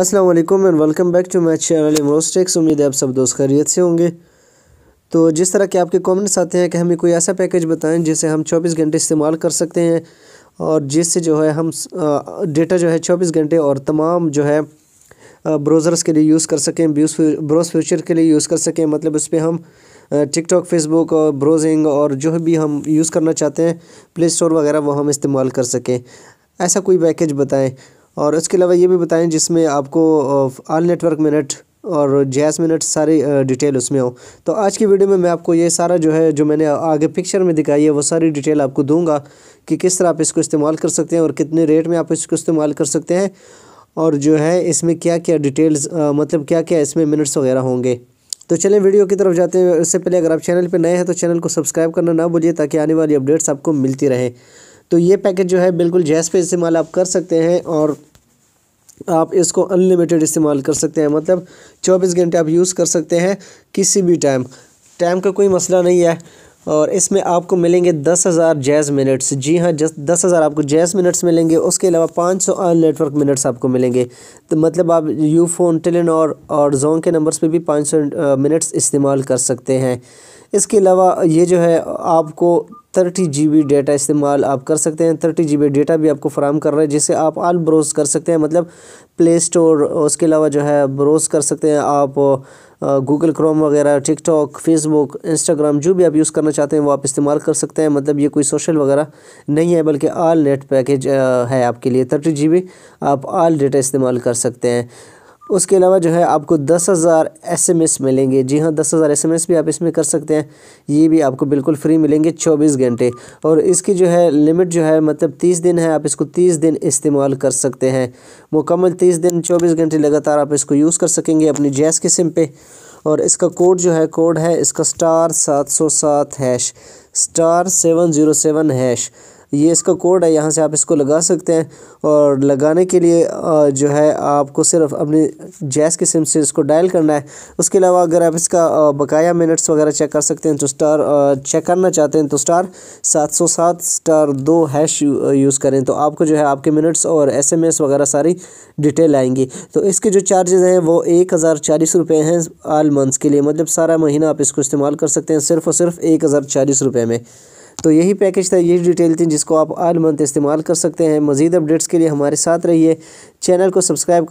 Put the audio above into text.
अस्सलाम वालेकुम and welcome back to my channel इमरोस्टेक्स उम्मीद है आप सब दोस्त खैरियत से होंगे तो जिस तरह के आपके कमेंट्स आते हैं कि हमें कोई ऐसा पैकेज बताएं जिसे हम 24 घंटे इस्तेमाल कर सकते हैं और जिससे जो है हम डेटा जो है 24 घंटे और तमाम जो है ब्राउज़र्स के लिए यूज़ कर सकें ब्रोज फ्यूचर के लिए यूज़ कर सकें मतलब उस पर हम टिकटॉक फेसबुक और ब्रोजिंग और जो भी हम यूज़ करना चाहते हैं प्ले स्टोर वगैरह वो हम इस्तेमाल कर सकें ऐसा कोई पैकेज बताएँ और इसके अलावा ये भी बताएं जिसमें आपको आल नेटवर्क मिनट और जैस मिनट सारी डिटेल उसमें हो तो आज की वीडियो में मैं आपको ये सारा जो है जो मैंने आगे पिक्चर में दिखाई है वो सारी डिटेल आपको दूंगा कि किस तरह आप इसको इस्तेमाल कर सकते हैं और कितने रेट में आप इसको इस्तेमाल कर सकते हैं और जो है इसमें क्या क्या डिटेल्स आ, मतलब क्या क्या इसमें मिनट्स वगैरह होंगे तो चलें वीडियो की तरफ जाते हैं इससे पहले अगर आप चैनल पर नए हैं तो चैनल को सब्सक्राइब करना ना भूलिए ताकि आने वाली अपडेट्स आपको मिलती रहे तो ये पैकेज जो है बिल्कुल जैस पे इस्तेमाल आप कर सकते हैं और आप इसको अनलिमिटेड इस्तेमाल कर सकते हैं मतलब चौबीस घंटे आप यूज़ कर सकते हैं किसी भी टाइम टाइम का कोई मसला नहीं है और इसमें आपको मिलेंगे दस हज़ार जैज़ मिनट्स जी हाँ जस दस हज़ार आपको जैज़ मिनट्स मिलेंगे उसके अलावा पाँच सौ अन नेटवर्क मिनट्स आपको मिलेंगे तो मतलब आप यू फोन टेलीनॉर और जोन के नंबर्स पे भी पाँच सौ मिनट्स इस्तेमाल कर सकते हैं इसके अलावा ये जो है आपको थर्टी जी बी डेटा इस्तेमाल आप कर सकते हैं थर्टी जी बी डेटा भी आपको फ्राहम कर रहा है जिसे आप आल ब्रोस कर सकते हैं मतलब प्ले स्टोर उसके अलावा जो है ब्रोस कर सकते हैं आप गूगल क्रोम वगैरह टिकटॉक फेसबुक इंस्टाग्राम जो भी आप यूज़ करना चाहते हैं वो आप इस्तेमाल कर सकते हैं मतलब ये कोई सोशल वगैरह नहीं है बल्कि आल नेट पैकेज है आपके लिए थर्टी जी बी आप आल डेटा इस्तेमाल कर सकते हैं उसके अलावा जो है आपको दस हज़ार एस एम एस मिलेंगे जी हाँ दस हज़ार एस एम एस भी आप इसमें कर सकते हैं ये भी आपको बिल्कुल फ्री मिलेंगे चौबीस घंटे और इसकी जो है लिमिट जो है मतलब तीस दिन है आप इसको तीस दिन इस्तेमाल कर सकते हैं मुकम्मल तीस दिन चौबीस घंटे लगातार आप इसको यूज़ कर सकेंगे अपनी जैस के सिम पे और इसका कोड जो है कोड है इसका स्टार सात सौ सात hash star seven zero seven hash ये इसका कोड है यहाँ से आप इसको लगा सकते हैं और लगाने के लिए जो है आपको सिर्फ अपने जैस के सिम से इसको डायल करना है उसके अलावा अगर आप इसका बकाया मिनट्स वगैरह चेक कर सकते हैं तो स्टार चेक करना चाहते हैं तो स्टार सात सौ सात स्टार दो हैश यूज़ करें तो आपको जो है आपके मिनट्स और एस एम एस वगैरह सारी डिटेल आएंगी तो इसके जो चार्जेज़ हैं वो एक हज़ार चालीस रुपये हैं आल मंथ्स के लिए मतलब सारा महीना आप इसको इस्तेमाल कर सकते हैं सिर्फ और सिर्फ एक हज़ार चालीस रुपये में तो यही पैकेज था यही डिटेल थी जिसको आप आल मंथ इस्तेमाल कर सकते हैं मजीद अपडेट्स के लिए हमारे साथ रहिए चैनल को सब्सक्राइब कर